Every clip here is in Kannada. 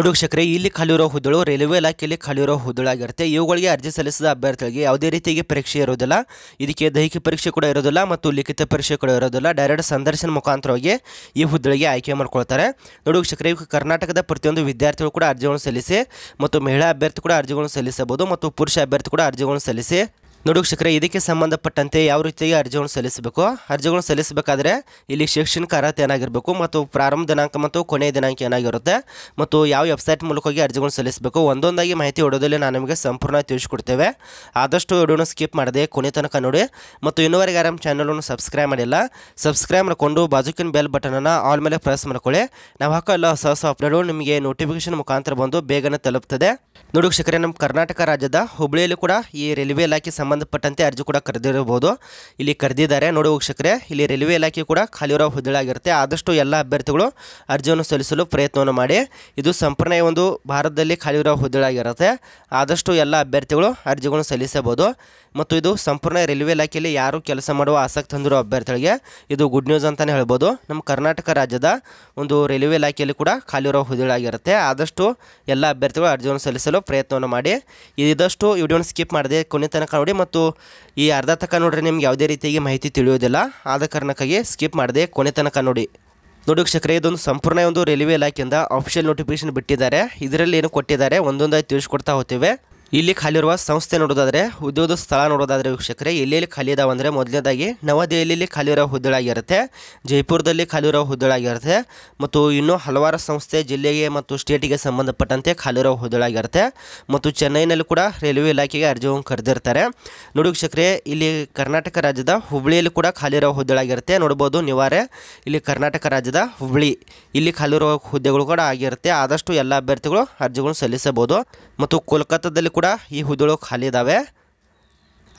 ನೋಡಿ ವೀಕ್ಷಕರೇ ಇಲ್ಲಿ ಖಾಲಿ ಖಾಲಿರೋ ಹುದ್ದಳು ರೈಲ್ವೆ ಇಲಾಖೆಯಲ್ಲಿ ಖಾಲಿ ಖಾಲಿರೋ ಹುದ್ದಳಾಗಿರುತ್ತೆ ಇವುಗಳಿಗೆ ಅರ್ಜಿ ಸಲ್ಲಿಸಿದ ಅಭ್ಯರ್ಥಿಗಳಿಗೆ ಯಾವುದೇ ರೀತಿಯಾಗಿ ಪರೀಕ್ಷೆ ಇರೋದಿಲ್ಲ ಇದಕ್ಕೆ ದೈಹಿಕ ಪರೀಕ್ಷೆ ಕೂಡ ಇರೋದಿಲ್ಲ ಮತ್ತು ಲಿಖಿತ ಪರೀಕ್ಷೆ ಕೂಡ ಇರೋದಿಲ್ಲ ಡೈರೆಕ್ಟ್ ಸಂದರ್ಶನ ಮುಖಾಂತರವಾಗಿ ಈ ಹುದ್ದಳಿಗೆ ಆಯ್ಕೆ ಮಾಡ್ಕೊಳ್ತಾರೆ ನೋಡಿ ವೀಕ್ಷಕರೇ ಕರ್ನಾಟಕದ ಪ್ರತಿಯೊಂದು ವಿದ್ಯಾರ್ಥಿಗಳು ಕೂಡ ಅರ್ಜಿಗಳನ್ನು ಸಲ್ಲಿಸಿ ಮತ್ತು ಮಹಿಳಾ ಅಭ್ಯರ್ಥಿ ಕೂಡ ಅರ್ಜಿಗಳನ್ನು ಸಲ್ಲಿಸಬಹುದು ಮತ್ತು ಪುರುಷ ಅಭ್ಯರ್ಥಿ ಕೂಡ ಅರ್ಜಿಗಳನ್ನು ಸಲ್ಲಿಸಿ ನೋಡಿ ವೀಕ್ಷಕರೇ ಇದಕ್ಕೆ ಸಂಬಂಧಪಟ್ಟಂತೆ ಯಾವ ರೀತಿಯಾಗಿ ಅರ್ಜಿಗಳನ್ನು ಸಲ್ಲಿಸಬೇಕು ಅರ್ಜಿಗಳನ್ನು ಸಲ್ಲಿಸಬೇಕಾದ್ರೆ ಇಲ್ಲಿ ಶೈಕ್ಷಣಿಕ ಅರ್ಹತೆ ಏನಾಗಿರಬೇಕು ಮತ್ತು ಪ್ರಾರಂಭ ದಿನಾಂಕ ಮತ್ತು ಕೊನೆಯ ದಿನಾಂಕ ಏನಾಗಿರುತ್ತೆ ಮತ್ತು ಯಾವ ವೆಬ್ಸೈಟ್ ಮೂಲಕವಾಗಿ ಅರ್ಜಿಗಳನ್ನು ಸಲ್ಲಿಸಬೇಕು ಒಂದೊಂದಾಗಿ ಮಾಹಿತಿ ಹೊಡೋದಲ್ಲಿ ನಾನು ನಿಮಗೆ ಸಂಪೂರ್ಣ ತಿಳಿಸ್ಕೊಡ್ತೇವೆ ಆದಷ್ಟು ವಿಡಿಯೋನ ಸ್ಕಿಪ್ ಮಾಡದೆ ಕೊನೆ ತನಕ ನೋಡಿ ಮತ್ತು ಇನ್ನುವರೆಗೆ ಆರಾಮ್ ಚಾನಲನ್ನು ಸಬ್ಸ್ಕ್ರೈಬ್ ಮಾಡಿಲ್ಲ ಸಬ್ಸ್ಕ್ರೈಬ್ ಮಾಡಿಕೊಂಡು ಬಾಜುಕಿನ ಬೆಲ್ ಬಟನನ್ನು ಆಲ್ ಮೇಲೆ ಪ್ರೆಸ್ ಮಾಡ್ಕೊಳ್ಳಿ ನಾವು ಹಾಕೋ ಎಲ್ಲ ಹೊಸ ಹೊಸ ಅಪ್ಡೇಟ್ಗಳು ನಿಮಗೆ ನೋಟಿಫಿಕೇಶನ್ ಮುಖಾಂತರ ಬಂದು ಬೇಗನೆ ತಲುಪ್ತದೆ ನೋಡಿ ವೀಕ್ಷಕರೇ ನಮ್ಮ ಕರ್ನಾಟಕ ರಾಜ್ಯದ ಹುಬ್ಬಳ್ಳಿಯಲ್ಲಿ ಕೂಡ ಈ ರೈಲ್ವೆ ಇಲಾಖೆ ಸಂಬಂಧಪಟ್ಟಂತೆ ಅರ್ಜಿ ಕೂಡ ಕರೆದಿರಬಹುದು ಇಲ್ಲಿ ಕರೆದಿದ್ದಾರೆ ನೋಡಿ ವೀಕ್ಷಕರೇ ಇಲ್ಲಿ ರೈಲ್ವೆ ಇಲಾಖೆ ಕೂಡ ಖಾಲಿರೋ ಹುದ್ದೆಗಳಾಗಿರುತ್ತೆ ಆದಷ್ಟು ಎಲ್ಲ ಅಭ್ಯರ್ಥಿಗಳು ಅರ್ಜಿಯನ್ನು ಸಲ್ಲಿಸಲು ಪ್ರಯತ್ನವನ್ನು ಮಾಡಿ ಇದು ಸಂಪೂರ್ಣ ಒಂದು ಭಾರತದಲ್ಲಿ ಖಾಲಿ ಖಾಲಿರೋ ಹುದ್ದೆಗಳಾಗಿರುತ್ತೆ ಆದಷ್ಟು ಎಲ್ಲ ಅಭ್ಯರ್ಥಿಗಳು ಅರ್ಜಿಗಳನ್ನು ಸಲ್ಲಿಸಬಹುದು ಮತ್ತು ಇದು ಸಂಪೂರ್ಣ ರೈಲ್ವೆ ಇಲಾಖೆಯಲ್ಲಿ ಯಾರು ಕೆಲಸ ಮಾಡುವ ಆಸಕ್ತಿ ಹೊಂದಿರೋ ಅಭ್ಯರ್ಥಿಗಳಿಗೆ ಇದು ಗುಡ್ ನ್ಯೂಸ್ ಅಂತಲೇ ಹೇಳ್ಬೋದು ನಮ್ಮ ಕರ್ನಾಟಕ ರಾಜ್ಯದ ಒಂದು ರೈಲ್ವೆ ಇಲಾಖೆಯಲ್ಲಿ ಕೂಡ ಖಾಲಿ ಖಾಲಿರೋ ಹುದ್ದೆಗಳಾಗಿರುತ್ತೆ ಆದಷ್ಟು ಎಲ್ಲ ಅಭ್ಯರ್ಥಿಗಳು ಅರ್ಜಿಯನ್ನು ಸಲ್ಲಿಸಲು ಪ್ರಯತ್ನವನ್ನು ಮಾಡಿ ಇದಷ್ಟು ವಿಡಿಯೋನ ಸ್ಕಿಪ್ ಮಾಡದೆ ಕೊನೆ ತನಕ ನೋಡಿ ಮತ್ತು ಈ ಅರ್ಧ ತನಕ ನೋಡ್ರಿ ನಿಮ್ಗೆ ಯಾವುದೇ ರೀತಿಯಾಗಿ ಮಾಹಿತಿ ತಿಳಿಯೋದಿಲ್ಲ ಆದ ಕಾರಣಕ್ಕಾಗಿ ಸ್ಕಿಪ್ ಮಾಡದೆ ಕೊನೆ ತನಕ ನೋಡಿ ನೋಡಿ ವೀಕ್ಷಕರೇ ಇದೊಂದು ಸಂಪೂರ್ಣ ಒಂದು ರೈಲ್ವೆ ಇಲಾಖೆಯಿಂದ ಆಫಿಷಿಯಲ್ ನೋಟಿಫಿಕೇಶನ್ ಬಿಟ್ಟಿದ್ದಾರೆ ಇದರಲ್ಲಿ ಏನು ಕೊಟ್ಟಿದ್ದಾರೆ ಒಂದೊಂದಾಗಿ ತಿಳಿಸ್ಕೊಡ್ತಾ ಹೋಗ್ತೇವೆ ಇಲ್ಲಿ ಖಾಲಿರುವ ಸಂಸ್ಥೆ ನೋಡೋದಾದರೆ ಉದ್ಯೋಗದ ಸ್ಥಳ ನೋಡೋದಾದರೆ ವೀಕ್ಷಕರೇ ಎಲ್ಲೆಲ್ಲಿ ಖಾಲಿ ಇದಾವೆ ಅಂದರೆ ಮೊದಲನೇದಾಗಿ ನವದೆಹಲಿಯಲ್ಲಿ ಖಾಲಿರೋ ಹುದ್ದೆಗಳಾಗಿರುತ್ತೆ ಜೈಪುರದಲ್ಲಿ ಖಾಲಿರೋ ಹುದ್ದೆಗಳಾಗಿರುತ್ತೆ ಮತ್ತು ಇನ್ನೂ ಹಲವಾರು ಸಂಸ್ಥೆ ಜಿಲ್ಲೆಗೆ ಮತ್ತು ಸ್ಟೇಟಿಗೆ ಸಂಬಂಧಪಟ್ಟಂತೆ ಖಾಲಿರೋ ಆಗಿರುತ್ತೆ ಮತ್ತು ಚೆನ್ನೈನಲ್ಲಿ ಕೂಡ ರೈಲ್ವೆ ಇಲಾಖೆಗೆ ಅರ್ಜಿಯನ್ನು ಕರೆದಿರ್ತಾರೆ ನೋಡಿ ವೀಕ್ಷಕರೇ ಇಲ್ಲಿ ಕರ್ನಾಟಕ ರಾಜ್ಯದ ಹುಬ್ಬಳ್ಳಿಯಲ್ಲಿ ಕೂಡ ಖಾಲಿರೋ ಹುದ್ದೆಗಳಾಗಿರುತ್ತೆ ನೋಡ್ಬೋದು ನಿವಾರೆ ಇಲ್ಲಿ ಕರ್ನಾಟಕ ರಾಜ್ಯದ ಹುಬ್ಬಳ್ಳಿ ಇಲ್ಲಿ ಖಾಲಿರೋ ಹುದ್ದೆಗಳು ಕೂಡ ಆಗಿರುತ್ತೆ ಆದಷ್ಟು ಎಲ್ಲ ಅಭ್ಯರ್ಥಿಗಳು ಅರ್ಜಿಗಳನ್ನು ಸಲ್ಲಿಸಬಹುದು ಮತ್ತು ಕೋಲ್ಕತ್ತಾದಲ್ಲಿ ಕೂಡ ಈ ಹುದ್ದೆಗಳು ಖಾಲಿ ಇದ್ದಾವೆ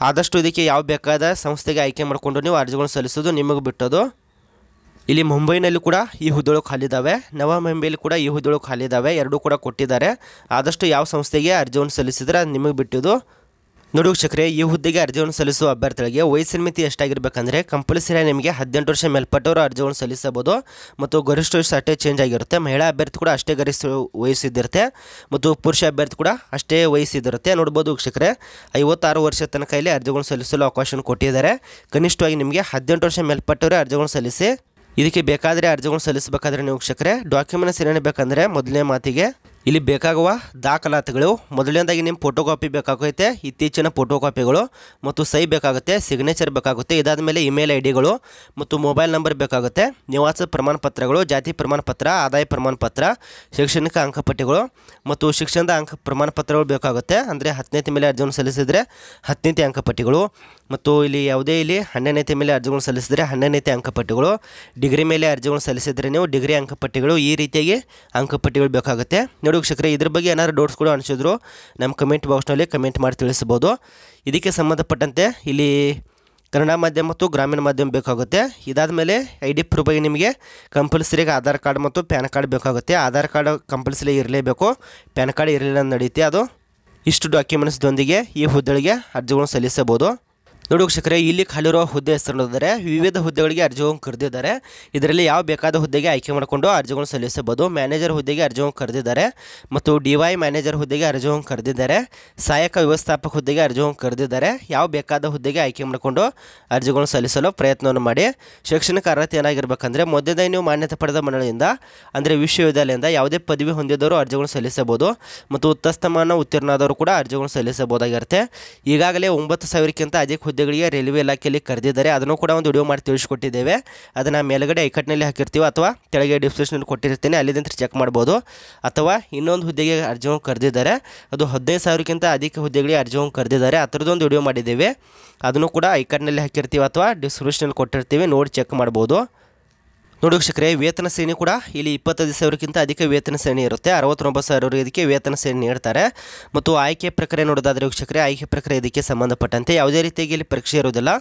ಆದಷ್ಟು ಇದಕ್ಕೆ ಯಾವ ಬೇಕಾದ ಸಂಸ್ಥೆಗೆ ಆಯ್ಕೆ ಮಾಡಿಕೊಂಡು ನೀವು ಅರ್ಜಿಗಳನ್ನು ಸಲ್ಲಿಸೋದು ನಿಮಗೆ ಬಿಟ್ಟೋದು ಇಲ್ಲಿ ಮುಂಬೈನಲ್ಲಿ ಕೂಡ ಈ ಹುದ್ದೆಗಳು ಖಾಲಿ ಇದ್ದಾವೆ ನವ ಮುಂಬೈಲಿ ಕೂಡ ಈ ಹುದ್ದೆಗಳು ಖಾಲಿ ಇದ್ದಾವೆ ಎರಡೂ ಕೂಡ ಕೊಟ್ಟಿದ್ದಾರೆ ಆದಷ್ಟು ಯಾವ ಸಂಸ್ಥೆಗೆ ಅರ್ಜಿಯನ್ನು ಸಲ್ಲಿಸಿದ್ರೆ ನಿಮಗೆ ಬಿಟ್ಟಿದ್ದು ನೋಡಿ ವೀಕ್ಷಕರೇ ಈ ಹುದ್ದೆಗೆ ಅರ್ಜಿಯನ್ನು ಸಲ್ಲಿಸುವ ಅಭ್ಯರ್ಥಿಗಳಿಗೆ ವಯಸ್ಸಿನ ಮಿತಿ ಎಷ್ಟಾಗಿರ್ಬೇಕಂದ್ರೆ ಕಂಪಲ್ಸರಿ ನಿಮಗೆ ಹದಿನೆಂಟು ವರ್ಷ ಮೇಲ್ಪಟ್ಟವರು ಅರ್ಜಿಯನ್ನು ಸಲ್ಲಿಸಬಹುದು ಮತ್ತು ಗರಿಷ್ಠ ವಯಸ್ಸು ಅಷ್ಟೇ ಚೇಂಜ್ ಆಗಿರುತ್ತೆ ಮಹಿಳಾ ಅಭ್ಯರ್ಥಿ ಕೂಡ ಅಷ್ಟೇ ಗರಿಷ್ಠ ವಯಸ್ಸಿದ್ದಿರುತ್ತೆ ಮತ್ತು ಪುರುಷ ಅಭ್ಯರ್ಥಿ ಕೂಡ ಅಷ್ಟೇ ವಯಸ್ಸಿದ್ದಿರುತ್ತೆ ನೋಡ್ಬೋದು ವೀಕ್ಷಕರೇ ಐವತ್ತಾರು ವರ್ಷ ತನಕ ಇಲ್ಲಿ ಅರ್ಜಿಗಳನ್ನು ಸಲ್ಲಿಸಲು ಅವಕಾಶವನ್ನು ಕೊಟ್ಟಿದ್ದಾರೆ ಕನಿಷ್ಠವಾಗಿ ನಿಮಗೆ ಹದಿನೆಂಟು ವರ್ಷ ಮೇಲ್ಪಟ್ಟವರೇ ಅರ್ಜಿಗಳನ್ನು ಸಲ್ಲಿಸಿ ಇದಕ್ಕೆ ಬೇಕಾದರೆ ಅರ್ಜಿಗಳನ್ನು ಸಲ್ಲಿಸಬೇಕಾದ್ರೆ ನೀವು ವೀಕ್ಷಕರೇ ಡಾಕ್ಯುಮೆಂಟ್ಸ್ ಏನೇನು ಬೇಕಂದರೆ ಮೊದಲನೇ ಮಾತಿಗೆ ಇಲ್ಲಿ ಬೇಕಾಗುವ ದಾಖಲಾತಿಗಳು ಮೊದಲನೇದಾಗಿ ನಿಮ್ಮ ಫೋಟೋ ಕಾಪಿ ಬೇಕಾಗುತ್ತೆ ಇತ್ತೀಚಿನ ಫೋಟೋ ಕಾಪಿಗಳು ಮತ್ತು ಸೈ ಬೇಕಾಗುತ್ತೆ ಸಿಗ್ನೇಚರ್ ಬೇಕಾಗುತ್ತೆ ಇದಾದ ಮೇಲೆ ಇಮೇಲ್ ಐ ಡಿಗಳು ಮತ್ತು ಮೊಬೈಲ್ ನಂಬರ್ ಬೇಕಾಗುತ್ತೆ ನಿವಾಸ ಪ್ರಮಾಣಪತ್ರಗಳು ಜಾತಿ ಪ್ರಮಾಣಪತ್ರ ಆದಾಯ ಪ್ರಮಾಣ ಪತ್ರ ಶೈಕ್ಷಣಿಕ ಅಂಕಪಟ್ಟಿಗಳು ಮತ್ತು ಶಿಕ್ಷಣದ ಅಂಕ ಪ್ರಮಾಣ ಪತ್ರಗಳು ಬೇಕಾಗುತ್ತೆ ಅಂದರೆ ಹತ್ತನೇತಿ ಮೇಲೆ ಅರ್ಜಿಗಳು ಸಲ್ಲಿಸಿದರೆ ಹತ್ತನೇತಿ ಅಂಕಪಟ್ಟಿಗಳು ಮತ್ತು ಇಲ್ಲಿ ಯಾವುದೇ ಇಲ್ಲಿ ಹನ್ನೆರಡನೇತಿ ಮೇಲೆ ಅರ್ಜಿಗಳು ಸಲ್ಲಿಸಿದರೆ ಹನ್ನೆರಡನೇತಿ ಅಂಕಪಟ್ಟಿಗಳು ಡಿಗ್ರಿ ಮೇಲೆ ಅರ್ಜಿಗಳು ಸಲ್ಲಿಸಿದರೆ ನೀವು ಡಿಗ್ರಿ ಅಂಕಪಟ್ಟಿಗಳು ಈ ರೀತಿಯಾಗಿ ಅಂಕಪಟ್ಟಿಗಳು ಬೇಕಾಗುತ್ತೆ ನೋಡಿ ವೀಕ್ಷಕರೇ ಇದ್ರ ಬಗ್ಗೆ ಏನಾದರೂ ಡೌಟ್ಸ್ ಕೂಡ ಅನಿಸಿದ್ರು ನಮ್ಮ ಕಮೆಂಟ್ ಬಾಕ್ಸ್ನಲ್ಲಿ ಕಮೆಂಟ್ ಮಾಡಿ ತಿಳಿಸ್ಬೋದು ಇದಕ್ಕೆ ಸಂಬಂಧಪಟ್ಟಂತೆ ಇಲ್ಲಿ ಕನ್ನಡ ಮಾಧ್ಯಮ ಮತ್ತು ಗ್ರಾಮೀಣ ಮಾಧ್ಯಮ ಬೇಕಾಗುತ್ತೆ ಇದಾದ ಮೇಲೆ ಐ ಡಿ ಪ್ರೂಫ್ ಆಗಿ ನಿಮಗೆ ಕಂಪಲ್ಸರಿಗೆ ಆಧಾರ್ ಕಾರ್ಡ್ ಮತ್ತು ಪ್ಯಾನ್ ಕಾರ್ಡ್ ಬೇಕಾಗುತ್ತೆ ಆಧಾರ್ ಕಾರ್ಡ್ ಕಂಪಲ್ಸರಿ ಇರಲೇಬೇಕು ಪ್ಯಾನ್ ಕಾರ್ಡ್ ಇರಲಿಲ್ಲ ನಡೆಯುತ್ತೆ ಅದು ಇಷ್ಟು ಡಾಕ್ಯುಮೆಂಟ್ಸ್ದೊಂದಿಗೆ ಈ ಹುದ್ದೆಗಳಿಗೆ ಅರ್ಜಿಗಳನ್ನು ಸಲ್ಲಿಸಬಹುದು ನೋಡಿ ವೀಕ್ಷಕರೇ ಇಲ್ಲಿ ಖಾಲಿರುವ ಹುದ್ದೆ ಹೆಸರು ಅಂದರೆ ವಿವಿಧ ಹುದ್ದೆಗಳಿಗೆ ಅರ್ಜಿಗಳನ್ನು ಕರೆದಿದ್ದಾರೆ ಇದರಲ್ಲಿ ಯಾವ ಬೇಕಾದ ಹುದ್ದೆಗೆ ಆಯ್ಕೆ ಮಾಡಿಕೊಂಡು ಅರ್ಜಿಗಳನ್ನು ಸಲ್ಲಿಸಬಹುದು ಮ್ಯಾನೇಜರ್ ಹುದ್ದೆಗೆ ಅರ್ಜಿಗಳನ್ನು ಕರೆದಿದ್ದಾರೆ ಮತ್ತು ಡಿ ವೈ ಮ್ಯಾನೇಜರ್ ಹುದ್ದೆಗೆ ಅರ್ಜಿಗಳನ್ನು ಕರೆದಿದ್ದಾರೆ ಸಹಾಯಕ ವ್ಯವಸ್ಥಾಪಕ ಹುದ್ದೆಗೆ ಅರ್ಜಿಗಳನ್ನು ಕರೆದಿದ್ದಾರೆ ಯಾವ ಬೇಕಾದ ಹುದ್ದೆಗೆ ಆಯ್ಕೆ ಮಾಡಿಕೊಂಡು ಅರ್ಜಿಗಳನ್ನು ಸಲ್ಲಿಸಲು ಪ್ರಯತ್ನವನ್ನು ಮಾಡಿ ಶೈಕ್ಷಣಿಕ ಅರ್ಹತೆ ಏನಾಗಿರಬೇಕಂದ್ರೆ ಮೊದಲೇ ನೀವು ಮಾನ್ಯತೆ ಪಡೆದ ಮಂಡಳಿಯಿಂದ ಅಂದರೆ ವಿಶ್ವವಿದ್ಯಾಲಯದಿಂದ ಯಾವುದೇ ಪದವಿ ಹೊಂದಿದವರು ಅರ್ಜಿಗಳನ್ನು ಸಲ್ಲಿಸಬಹುದು ಮತ್ತು ಉತ್ತಸ್ತಮಾನ ಉತ್ತೀರ್ಣಾದವರು ಕೂಡ ಅರ್ಜಿಗಳನ್ನು ಸಲ್ಲಿಸಬಹುದಾಗಿರುತ್ತೆ ಈಗಾಗಲೇ ಒಂಬತ್ತು ಸಾವಿರಕ್ಕಿಂತ ಅಧಿಕ ಹುದ್ದೆ ಹುದ್ದೆಗಳಿಗೆ ರೈಲ್ವೆ ಇಲಾಖೆಯಲ್ಲಿ ಕರೆದಿದ್ದಾರೆ ಅದನ್ನು ಕೂಡ ಒಂದು ವಿಡಿಯೋ ಮಾಡಿ ತಿಳಿಸ್ಕೊಟ್ಟಿದ್ದೇವೆ ಅದನ್ನು ಮೇಲುಗಡೆ ಐಕಟ್ನಲ್ಲಿ ಹಾಕಿರ್ತೀವಿ ಅಥವಾ ಕೆಳಗೆ ಡಿಸ್ಕ್ರಿಪ್ಷನಲ್ಲಿ ಕೊಟ್ಟಿರ್ತೀನಿ ಅಲ್ಲಿಂದ ಚೆಕ್ ಮಾಡ್ಬೋದು ಅಥವಾ ಇನ್ನೊಂದು ಹುದ್ದೆಗೆ ಅರ್ಜಿಯನ್ನು ಕರೆದಿದ್ದಾರೆ ಅದು ಹದಿನೈದು ಸಾವಿರಕ್ಕಿಂತ ಅಧಿಕ ಹುದ್ದೆಗಳಿಗೆ ಅರ್ಜಿಯನ್ನು ಕರೆದಿದ್ದಾರೆ ಆ ಥರದ್ದೊಂದು ವಿಡಿಯೋ ಮಾಡಿದ್ದೇವೆ ಅದನ್ನು ಕೂಡ ಐಕಟ್ನಲ್ಲಿ ಹಾಕಿರ್ತೀವಿ ಅಥವಾ ಡಿಸ್ಕ್ರಿಪ್ಷನಲ್ಲಿ ಕೊಟ್ಟಿರ್ತೀವಿ ನೋಡಿ ಚೆಕ್ ಮಾಡ್ಬೋದು ನೋಡಿ ವೀಕ್ಷಕರೆ ವೇತನ ಶ್ರೇಣಿ ಕೂಡ ಇಲ್ಲಿ ಇಪ್ಪತ್ತೈದು ಸಾವಿರಕ್ಕಿಂತ ಅಧಿಕ ವೇತನ ಶ್ರೇಣಿ ಇರುತ್ತೆ ಅರವತ್ತೊಂಬತ್ತು ಸಾವಿರ ಇದಕ್ಕೆ ವೇತನ ಶ್ರೇಣಿ ನೀಡ್ತಾರೆ ಮತ್ತು ಆಯ್ಕೆ ಪ್ರಕ್ರಿಯೆ ನೋಡೋದಾದರೆ ವೀಕ್ಷಕರೇ ಆಯ್ಕೆ ಪ್ರಕ್ರಿಯೆ ಇದಕ್ಕೆ ಸಂಬಂಧಪಟ್ಟಂತೆ ಯಾವುದೇ ರೀತಿಯಾಗಿ ಇಲ್ಲಿ ಪರೀಕ್ಷೆ ಇರುವುದಿಲ್ಲ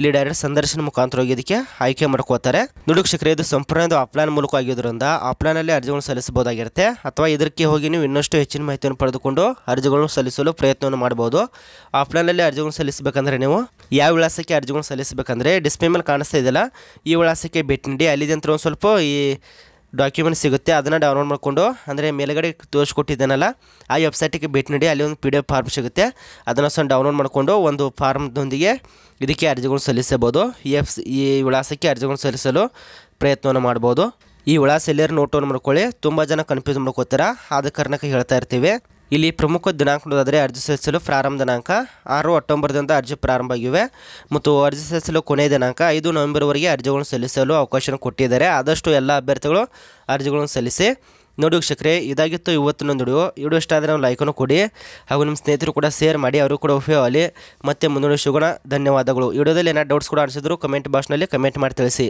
ಇಲ್ಲಿ ಡೈರೆಕ್ಟ್ ಸಂದರ್ಶನ ಮುಖಾಂತರ ಹೋಗಿ ಇದಕ್ಕೆ ಆಯ್ಕೆ ಮಾಡ್ಕೋತಾರೆ ನೋಡಿ ವೀಕ್ಷಕರೇ ಇದು ಸಂಪೂರ್ಣದ ಆಫ್ಲೈನ್ ಮೂಲಕ ಆಗಿರೋದ್ರಿಂದ ಆಫ್ಲೈನಲ್ಲಿ ಅರ್ಜಿಗಳನ್ನು ಸಲ್ಲಿಸಬಹುದಾಗಿರುತ್ತೆ ಅಥವಾ ಇದಕ್ಕೆ ಹೋಗಿ ನೀವು ಇನ್ನಷ್ಟು ಹೆಚ್ಚಿನ ಮಾಹಿತಿಯನ್ನು ಪಡೆದುಕೊಂಡು ಅರ್ಜಿಗಳನ್ನು ಸಲ್ಲಿಸಲು ಪ್ರಯತ್ನವನ್ನು ಮಾಡಬಹುದು ಆಫ್ಲೈನಲ್ಲಿ ಅರ್ಜಿಗಳನ್ನು ಸಲ್ಲಿಸಬೇಕಂದ್ರೆ ನೀವು ಯಾವ ವಿಳಾಸಕ್ಕೆ ಅರ್ಜಿಗಳನ್ನು ಸಲ್ಲಿಸಬೇಕಂದ್ರೆ ಡಿಸ್ಪ್ಲೇ ಮೇಲೆ ಕಾಣಿಸ್ತಾ ಇದೆಯಲ್ಲ ಈ ವಿಳಾಸಕ್ಕೆ ಭೇಟಿ ನೀಡಿ ಅಲ್ಲಿ ಅಂತ ಒಂದು ಸ್ವಲ್ಪ ಈ ಡಾಕ್ಯುಮೆಂಟ್ ಸಿಗುತ್ತೆ ಅದನ್ನು ಡೌನ್ಲೋಡ್ ಮಾಡಿಕೊಂಡು ಅಂದರೆ ಮೇಲುಗಡೆ ತೋರಿಸ್ಕೊಟ್ಟಿದ್ದೇನಲ್ಲ ಆ ವೆಬ್ಸೈಟಿಗೆ ಭೇಟಿ ನೀಡಿ ಅಲ್ಲಿ ಒಂದು ಪಿ ಡಿ ಎಫ್ ಫಾರ್ಮ್ ಸಿಗುತ್ತೆ ಅದನ್ನು ಸಹ ಡೌನ್ಲೋಡ್ ಮಾಡಿಕೊಂಡು ಒಂದು ಫಾರ್ಮ್ನೊಂದಿಗೆ ಇದಕ್ಕೆ ಅರ್ಜಿಗಳು ಸಲ್ಲಿಸಬಹುದು ಈ ಎಫ್ ಈ ವಿಳಾಸಕ್ಕೆ ಅರ್ಜಿಗಳು ಸಲ್ಲಿಸಲು ಪ್ರಯತ್ನವನ್ನು ಮಾಡ್ಬೋದು ಈ ವಿಳಾಸ ಎಲ್ಲರೂ ನೋಟವನ್ನು ಮಾಡ್ಕೊಳ್ಳಿ ತುಂಬ ಜನ ಕನ್ಫ್ಯೂಸ್ ಮಾಡ್ಕೋತಾರೆ ಆದ ಕಾರಣಕ್ಕೆ ಹೇಳ್ತಾ ಇರ್ತೀವಿ ಇಲ್ಲಿ ಪ್ರಮುಖ ದಿನಾಂಕ ನೋಡೋದಾದರೆ ಅರ್ಜಿ ಸಲ್ಲಿಸಲು ಪ್ರಾರಂಭ ದಿನಾಂಕ ಆರು ಅಕ್ಟೋಬರ್ದಿಂದ ಅರ್ಜಿ ಪ್ರಾರಂಭ ಆಗಿವೆ ಮತ್ತು ಅರ್ಜಿ ಸಲ್ಲಿಸಲು ಕೊನೆಯ ದಿನಾಂಕ ಐದು ನವೆಂಬರ್ವರೆಗೆ ಅರ್ಜಿಗಳನ್ನು ಸಲ್ಲಿಸಲು ಅವಕಾಶವನ್ನು ಕೊಟ್ಟಿದ್ದಾರೆ ಆದಷ್ಟು ಎಲ್ಲ ಅಭ್ಯರ್ಥಿಗಳು ಅರ್ಜಿಗಳನ್ನು ಸಲ್ಲಿಸಿ ನೋಡಿ ವೀಕ್ಷಕರೇ ಇದಾಗಿತ್ತು ಇವತ್ತಿನ ವಿಡಿಯೋ ವಿಡಿಯೋ ಇಷ್ಟ ಆದರೆ ನಾವು ಲೈಕನ್ನು ಕೊಡಿ ಹಾಗೂ ನಿಮ್ಮ ಸ್ನೇಹಿತರು ಕೂಡ ಶೇರ್ ಮಾಡಿ ಅವರು ಕೂಡ ಉಪಯೋಗ ಆಗಲಿ ಮತ್ತೆ ಶುಗುಣ ಶುಗುಣ ಧನ್ಯವಾದಗಳು ವಿಡಿಯೋದಲ್ಲಿ ಏನಾದ್ರು ಡೌಟ್ಸ್ ಕೂಡ ಅನಿಸಿದ್ರು ಕಮೆಂಟ್ ಬಾಕ್ಸ್ನಲ್ಲಿ ಕಮೆಂಟ್ ಮಾಡಿ ತಿಳಿಸಿ